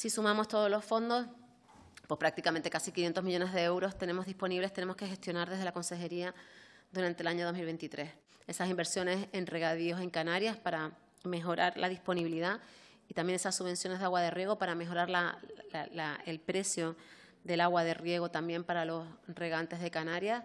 Si sumamos todos los fondos, pues prácticamente casi 500 millones de euros tenemos disponibles, tenemos que gestionar desde la Consejería durante el año 2023. Esas inversiones en regadíos en Canarias para mejorar la disponibilidad y también esas subvenciones de agua de riego para mejorar el precio del agua de riego también para los regantes de Canarias